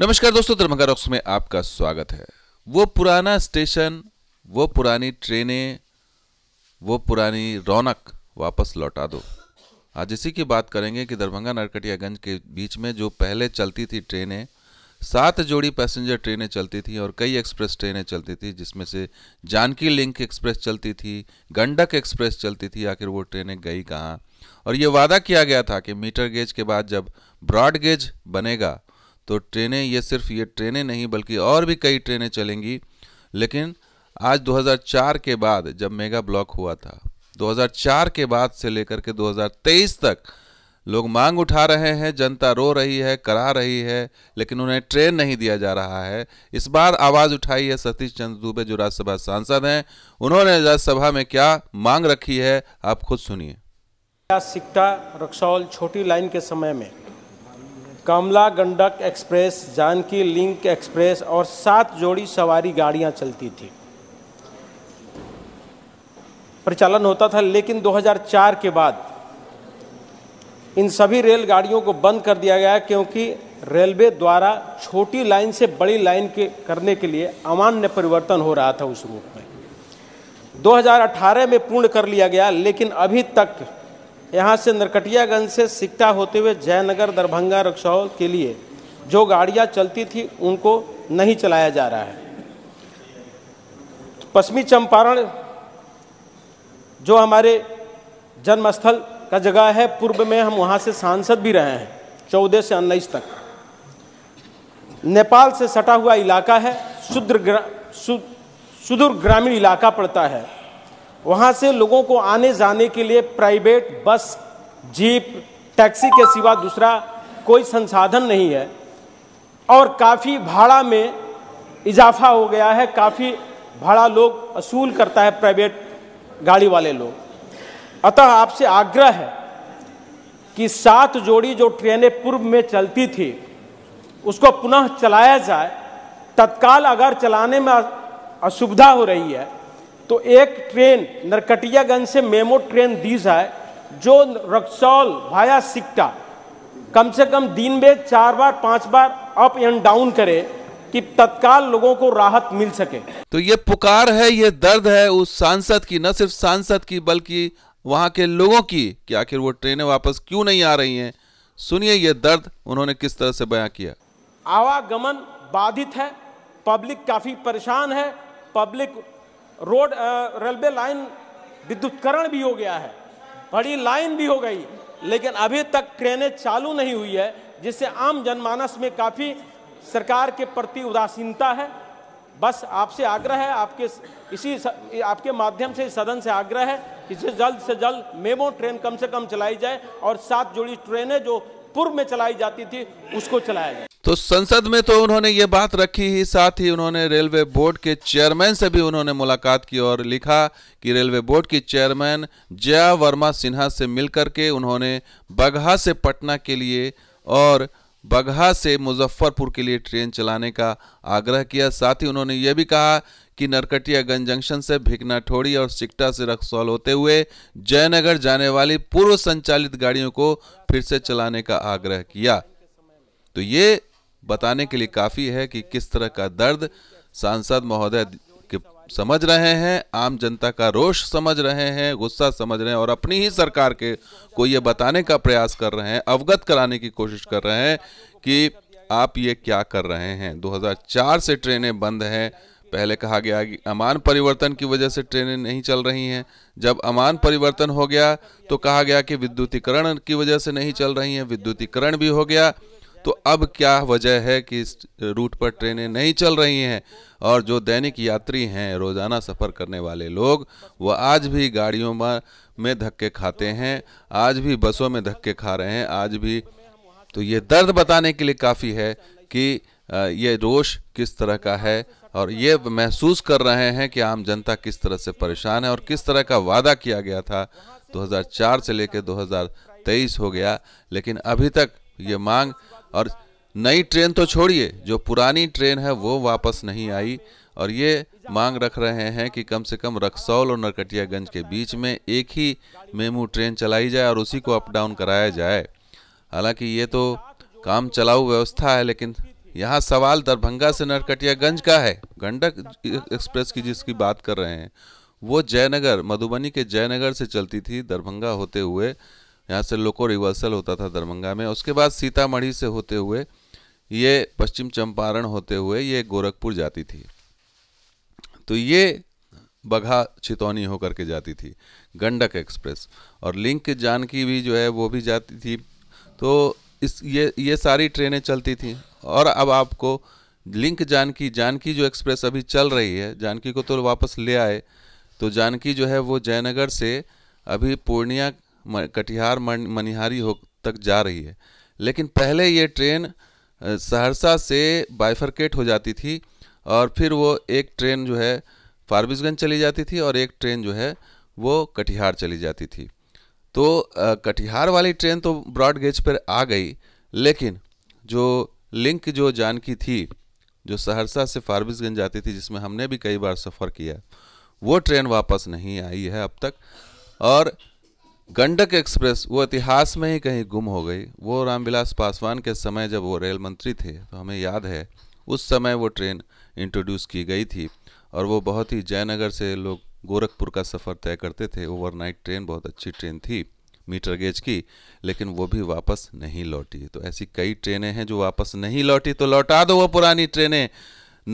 नमस्कार दोस्तों दरभंगा रॉक्स में आपका स्वागत है वो पुराना स्टेशन वो पुरानी ट्रेनें वो पुरानी रौनक वापस लौटा दो आज इसी की बात करेंगे कि दरभंगा नरकटियागंज के बीच में जो पहले चलती थी ट्रेनें सात जोड़ी पैसेंजर ट्रेनें चलती थी और कई एक्सप्रेस ट्रेनें चलती थी जिसमें से जानकी लिंक एक्सप्रेस चलती थी गंडक एक्सप्रेस चलती थी आखिर वो ट्रेनें गई कहाँ और ये वादा किया गया था कि मीटर गेज के बाद जब ब्रॉड गेज बनेगा तो ट्रेनें ये सिर्फ ये ट्रेनें नहीं बल्कि और भी कई ट्रेनें चलेंगी लेकिन आज 2004 के बाद जब मेगा ब्लॉक हुआ था 2004 के बाद से लेकर के 2023 तक लोग मांग उठा रहे हैं जनता रो रही है करा रही है लेकिन उन्हें ट्रेन नहीं दिया जा रहा है इस बार आवाज़ उठाई है सतीश चंद्र दुबे जो राज्यसभा सांसद हैं उन्होंने राज्यसभा में क्या मांग रखी है आप खुद सुनिए सिक्टा रक्सौल छोटी लाइन के समय में Kamla Gandak express Janaki link express और सात जोड़ी सवारी गाड़ियां चलती थी प्रचालन होता था लेकिन 2004 के बाद इन सभी रेलगाड़ियों को बंद कर दिया गया क्योंकि रेलवे द्वारा छोटी लाइन से बड़ी लाइन के करने के लिए अमान्य परिवर्तन हो रहा था उस रूप में 2018 में पूर्ण कर लिया गया लेकिन अभी तक यहाँ से नरकटियागंज से सिकटा होते हुए जयनगर दरभंगा रक्षाओं के लिए जो गाड़ियाँ चलती थी उनको नहीं चलाया जा रहा है पश्चिमी चंपारण जो हमारे जन्मस्थल का जगह है पूर्व में हम वहाँ से सांसद भी रहे हैं चौदह से उन्नीस तक नेपाल से सटा हुआ इलाका है शुद्र ग्रा, सु, सुदूर ग्रामीण इलाका पड़ता है वहाँ से लोगों को आने जाने के लिए प्राइवेट बस जीप टैक्सी के सिवा दूसरा कोई संसाधन नहीं है और काफ़ी भाड़ा में इजाफा हो गया है काफ़ी भाड़ा लोग असूल करता है प्राइवेट गाड़ी वाले लोग अतः आपसे आग्रह है कि सात जोड़ी जो ट्रेनें पूर्व में चलती थी उसको पुनः चलाया जाए तत्काल अगर चलाने में असुविधा हो रही है तो एक ट्रेन नरकटियागंज से मेमो ट्रेन दी जाए जो रक्सौल भाया सिक्टा कम से कम दिन में चार बार पांच बार अप एंड डाउन करे कि तत्काल लोगों को राहत मिल सके तो ये पुकार है ये दर्द है उस सांसद की न सिर्फ सांसद की बल्कि वहां के लोगों की कि आखिर वो ट्रेनें वापस क्यों नहीं आ रही हैं सुनिए ये दर्द उन्होंने किस तरह से बयां किया आवागमन बाधित है पब्लिक काफ़ी परेशान है पब्लिक रोड रेलवे लाइन विद्युतकरण भी हो गया है बड़ी लाइन भी हो गई लेकिन अभी तक ट्रेनें चालू नहीं हुई है जिससे आम जनमानस में काफ़ी सरकार के प्रति उदासीनता है बस आपसे आग्रह है आपके इसी स, आपके माध्यम से सदन से आग्रह है कि जल्द से जल्द मेमो ट्रेन कम से कम चलाई जाए और सात जोड़ी ट्रेनें जो पूर्व में चलाई जाती थी उसको चलाया जाए तो संसद में तो उन्होंने ये बात रखी ही साथ ही उन्होंने रेलवे बोर्ड के चेयरमैन से भी उन्होंने मुलाकात की और लिखा कि रेलवे बोर्ड की चेयरमैन जया वर्मा सिन्हा से मिलकर के उन्होंने बगहा से पटना के लिए और बगहा से मुजफ्फरपुर के लिए ट्रेन चलाने का आग्रह किया साथ ही उन्होंने यह भी कहा कि नरकटियागंज जंक्शन से भिकनाठोड़ी और सिकटा से रक्सौल होते हुए जयनगर जाने वाली पूर्व संचालित गाड़ियों को फिर से चलाने का आग्रह किया तो ये बताने के लिए काफ़ी है कि किस तरह का दर्द सांसद महोदय समझ रहे हैं आम जनता का रोष समझ रहे हैं गुस्सा समझ रहे हैं और अपनी ही सरकार के को ये बताने का प्रयास कर रहे हैं अवगत कराने की कोशिश कर रहे हैं कि आप ये क्या कर रहे हैं 2004 से ट्रेनें बंद हैं पहले कहा गया कि अमान परिवर्तन की वजह से ट्रेनें नहीं चल रही हैं जब अमान परिवर्तन हो गया तो कहा गया कि विद्युतीकरण की वजह से नहीं चल रही हैं विद्युतीकरण भी हो गया तो अब क्या वजह है कि इस रूट पर ट्रेनें नहीं चल रही हैं और जो दैनिक यात्री हैं रोज़ाना सफ़र करने वाले लोग वह आज भी गाड़ियों में धक्के खाते हैं आज भी बसों में धक्के खा रहे हैं आज भी तो ये दर्द बताने के लिए काफ़ी है कि ये रोष किस तरह का है और ये महसूस कर रहे हैं कि आम जनता किस तरह से परेशान है और किस तरह का वादा किया गया था 2004 से लेकर 2023 हो गया लेकिन अभी तक ये मांग और नई ट्रेन तो छोड़िए जो पुरानी ट्रेन है वो वापस नहीं आई और ये मांग रख रहे हैं कि कम से कम रक्सौल और नरकटियागंज के बीच में एक ही मेमू ट्रेन चलाई जाए और उसी को अप डाउन कराया जाए हालांकि ये तो काम चलाऊ व्यवस्था है लेकिन यहाँ सवाल दरभंगा से नरकटियागंज का है गंडक एक्सप्रेस की जिसकी बात कर रहे हैं वो जयनगर मधुबनी के जयनगर से चलती थी दरभंगा होते हुए यहाँ से लोको रिवर्सल होता था दरभंगा में उसके बाद सीतामढ़ी से होते हुए ये पश्चिम चंपारण होते हुए ये गोरखपुर जाती थी तो ये बघा छितौनी होकर के जाती थी गंडक एक्सप्रेस और लिंक जानकी भी जो है वो भी जाती थी तो इस ये ये सारी ट्रेनें चलती थी और अब आपको लिंक जानकी जानकी जो एक्सप्रेस अभी चल रही है जानकी को तो वापस ले आए तो जानकी जो है वो जयनगर से अभी पूर्णिया कटिहार मनिहारी हो तक जा रही है लेकिन पहले ये ट्रेन सहरसा से बाइफरकेट हो जाती थी और फिर वो एक ट्रेन जो है फारबिसगंज चली जाती थी और एक ट्रेन जो है वो कटिहार चली जाती थी तो कटिहार वाली ट्रेन तो ब्रॉड गेज पर आ गई लेकिन जो लिंक जो जानकी थी जो सहरसा से फारबिसगंज जाती थी जिसमें हमने भी कई बार सफ़र किया वो ट्रेन वापस नहीं आई है अब तक और गंडक एक्सप्रेस वो इतिहास में ही कहीं गुम हो गई वो रामविलास पासवान के समय जब वो रेल मंत्री थे तो हमें याद है उस समय वो ट्रेन इंट्रोड्यूस की गई थी और वो बहुत ही जयनगर से लोग गोरखपुर का सफ़र तय करते थे ओवरनाइट ट्रेन बहुत अच्छी ट्रेन थी मीटर गेज की लेकिन वो भी वापस नहीं लौटी तो ऐसी कई ट्रेनें हैं जो वापस नहीं लौटी तो लौटा दो वो पुरानी ट्रेनें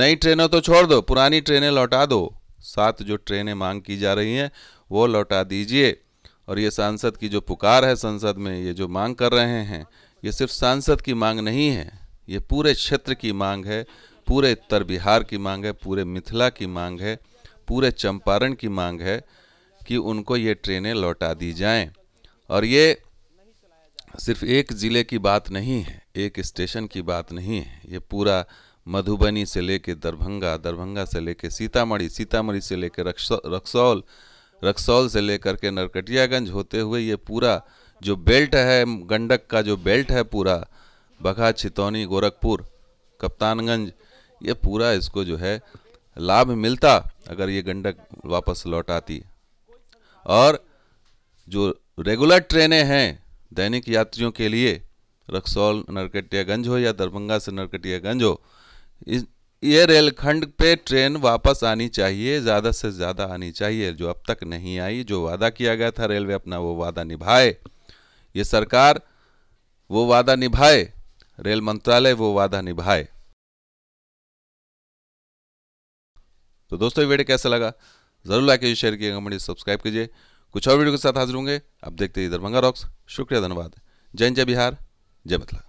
नई ट्रेनों तो छोड़ दो पुरानी ट्रेनें लौटा दो सात जो ट्रेनें मांग की जा रही हैं वो लौटा दीजिए और ये सांसद की जो पुकार है संसद में ये जो मांग कर रहे हैं ये सिर्फ सांसद की मांग नहीं है ये पूरे क्षेत्र की मांग है पूरे उत्तर बिहार की मांग है पूरे मिथिला की मांग है पूरे चंपारण की मांग है कि उनको ये ट्रेनें लौटा दी जाएं और ये सिर्फ एक ज़िले की बात नहीं है एक स्टेशन की बात नहीं है ये पूरा मधुबनी से ले दरभंगा दरभंगा से ले सीतामढ़ी सीतामढ़ी से ले रक्सौल रक्सौल से लेकर के नरकटियागंज होते हुए ये पूरा जो बेल्ट है गंडक का जो बेल्ट है पूरा बघा छितौनी गोरखपुर कप्तानगंज ये पूरा इसको जो है लाभ मिलता अगर ये गंडक वापस लौट आती और जो रेगुलर ट्रेनें हैं दैनिक यात्रियों के लिए रक्सौल नरकटियागंज हो या दरभंगा से नरकटियागंज हो इस ये रेलखंड पे ट्रेन वापस आनी चाहिए ज़्यादा से ज़्यादा आनी चाहिए जो अब तक नहीं आई जो वादा किया गया था रेलवे अपना वो वादा निभाए ये सरकार वो वादा निभाए रेल मंत्रालय वो वादा निभाए तो दोस्तों वीडियो कैसा लगा ज़रूर लाइक कीजिए शेयर कीजिए कमेंट सब्सक्राइब कीजिए कुछ और वीडियो के साथ हाजिर होंगे आप देखते हैं दरभंगा रॉक्स शुक्रिया धन्यवाद जय जय बिहार जय मतलब